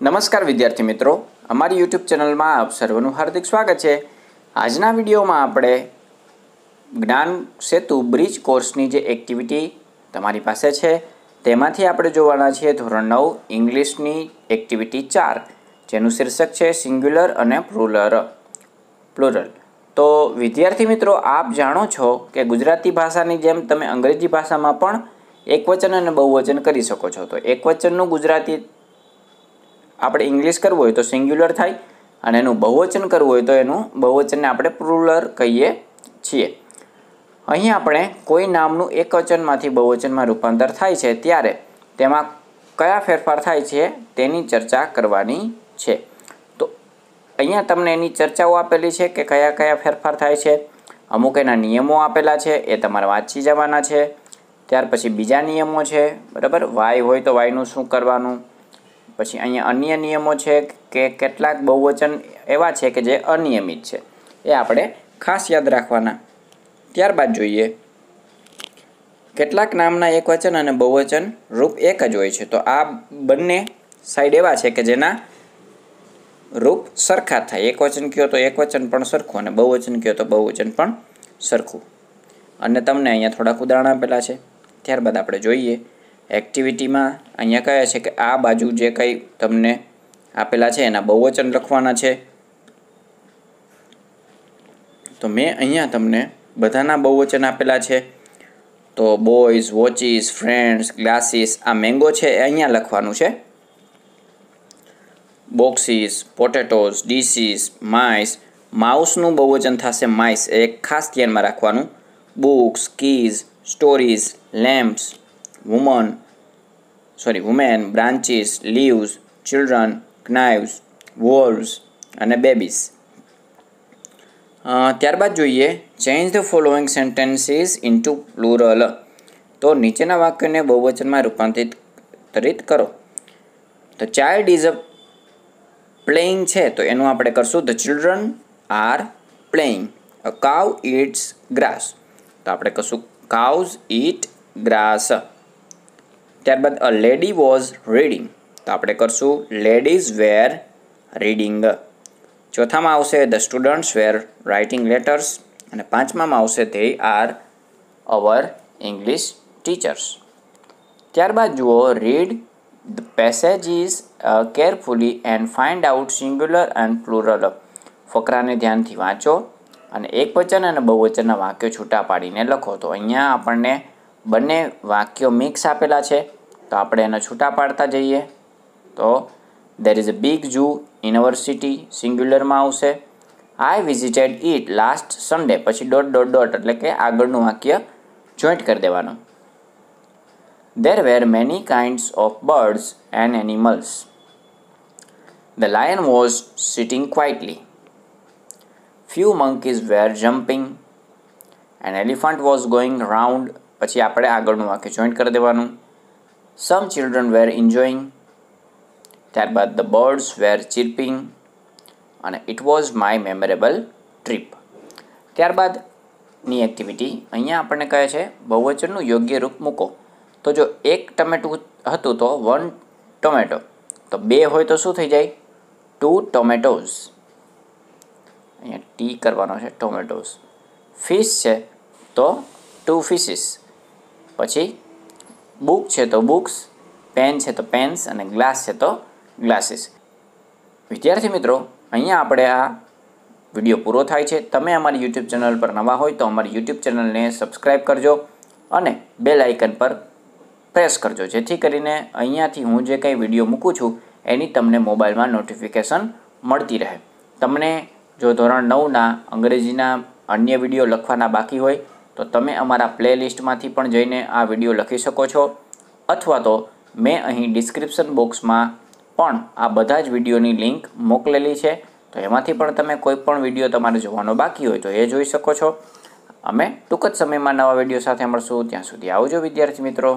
નમસ્કાર વિદ્યાર્થી મિત્રો અમારી યુટ્યુબ ચેનલમાં આપ સર્વનું હાર્દિક સ્વાગત છે આજના વિડીયોમાં આપણે જ્ઞાન સેતુ બ્રિજ કોર્સની જે એક્ટિવિટી તમારી પાસે છે તેમાંથી આપણે જોવાના છીએ ધોરણ નવ ઇંગ્લિશની એક્ટિવિટી ચાર જેનું શીર્ષક છે સિંગ્યુલર અને પ્લુલર પ્લુરલ તો વિદ્યાર્થી મિત્રો આપ જાણો છો કે ગુજરાતી ભાષાની જેમ તમે અંગ્રેજી ભાષામાં પણ એકવચન અને બહુવચન કરી શકો છો તો એકવચનનું ગુજરાતી આપણે ઇંગ્લિશ કરવું હોય તો સિંગ્યુલર થાય અને એનું બહુવચન કરવું હોય તો એનું બહુવચનને આપણે પ્રુલર કહીએ છીએ અહીં આપણે કોઈ નામનું એક વચનમાંથી બહુવચનમાં રૂપાંતર થાય છે ત્યારે તેમાં કયા ફેરફાર થાય છે તેની ચર્ચા કરવાની છે તો અહીંયા તમને એની ચર્ચાઓ આપેલી છે કે કયા કયા ફેરફાર થાય છે અમુક એના નિયમો આપેલા છે એ તમારે વાંચી જવાના છે ત્યાર પછી બીજા નિયમો છે બરાબર વાય હોય તો વાયનું શું કરવાનું પછી અહીંયા અન્ય નિયમો છે કે કેટલાક બહુવચન એવા છે કે જે અનિયમિત છે એ આપણે ખાસ યાદ રાખવાના ત્યારબાદ જોઈએ કેટલાક નામના એકવચન અને બહુવચન રૂપ એક જ હોય છે તો આ બંને સાઈડ એવા છે કે જેના રૂપ સરખા થાય એકવચન કયો તો એકવચન પણ સરખું અને બહુવચન કયો તો બહુવચન પણ સરખું અને તમને અહીંયા થોડાક ઉદાહરણ આપેલા છે ત્યારબાદ આપણે જોઈએ એક્ટિવિટીમાં અહીંયા કયા છે કે આ બાજુ જે કંઈ તમને આપેલા છે એના બહુવચન લખવાના છે તો મેં અહીંયા તમને બધાના બહુવચન આપેલા છે તો બોયઝ વોચીસ ફ્રેન્ડ્સ ગ્લાસીસ આ મેંગો છે એ અહીંયા લખવાનું છે બોક્સીસ પોટેટોસ ડીસીસ માઇસ માઉસનું બહુવચન થશે માઇસ એ ખાસ ધ્યાનમાં રાખવાનું books keys stories lamps woman sorry women branches leaves children knives wolves અને બેબીસ ત્યારબાદ જોઈએ change the following sentences into plural તો નીચેના વાક્યને બહુવચનમાં રૂપાંતરિત કરો the child is a playing છે તો એનું આપણે કરશું ધ ચિલ્ડ્રન આર પ્લેઇંગ અ કાવ ઇટ્સ ગ્રાસ તો આપણે કશું કાઉઝ ઇટ ગ્રાસ ત્યારબાદ અ લેડી વોઝ રીડિંગ તો આપણે કરશું લેડીઝ વેર રીડિંગ ચોથામાં આવશે the students were writing letters અને પાંચમામાં આવશે they are our English teachers ત્યારબાદ જુઓ read the passages carefully and find out singular and plural ફકરાને ધ્યાનથી વાંચો અને એક વચન અને બહુવચનના વાક્યો છૂટા પાડીને લખો તો અહીંયા આપણને બંને વાક્યો મિક્સ આપેલા છે તો આપણે એને છૂટા પાડતા જઈએ તો there is a big zoo university સિંગ્યુલરમાં આવશે I visited it last Sunday પછી ડોટ ડોટ ડોટ એટલે કે આગળનું વાક્ય જોઈન્ટ કરી દેવાનું there were many kinds of birds and animals the lion was sitting quietly few monkeys were jumping an elephant was going round પછી આપણે આગળનું વાક્ય જોઈન્ટ કરી દેવાનું સમ ચિલ્ડ્રન વેર એન્જોઈંગ ત્યારબાદ ધ બર્ડ્સ વેર ચિર્પિંગ અને it was my memorable trip ત્યારબાદની activity અહીંયા આપણને કહે છે બહુવચનનું યોગ્ય રૂપ મૂકો તો જો એક ટમેટું હતું તો વન ટોમેટો તો બે હોય તો શું થઈ જાય ટુ ટોમેટોઝ અહીંયા ટી કરવાનો છે ટોમેટોઝ ફિશ છે તો ટુ ફિશિસ પછી બુક છે તો બુક્સ પેન છે તો પેન્સ અને ગ્લાસ છે તો ગ્લાસીસ વિદ્યાર્થી મિત્રો અહીંયા આપણે આ વિડીયો પૂરો થાય છે તમે અમારી યુટ્યુબ ચેનલ પર નવા હોય તો અમારી યુટ્યુબ ચેનલને સબસ્ક્રાઈબ કરજો અને બે લાઇકન પર પ્રેસ કરજો જેથી કરીને અહીંયાથી હું જે કંઈ વિડીયો મૂકું છું એની તમને મોબાઈલમાં નોટિફિકેશન મળતી રહે તમને જો ધોરણ નવના અંગ્રેજીના અન્ય વિડીયો લખવાના બાકી હોય તો તમે અમારા પ્લેલિસ્ટમાંથી પણ જઈને આ વિડીયો લખી શકો છો અથવા તો મેં અહીં ડિસ્ક્રિપ્શન બોક્સમાં પણ આ બધા જ વિડીયોની લિંક મોકલેલી છે તો એમાંથી પણ તમે કોઈ પણ વિડીયો તમારે જોવાનો બાકી હોય તો એ જોઈ શકો છો અમે ટૂંક જ સમયમાં નવા વિડીયો સાથે મળશું ત્યાં સુધી આવજો વિદ્યાર્થી મિત્રો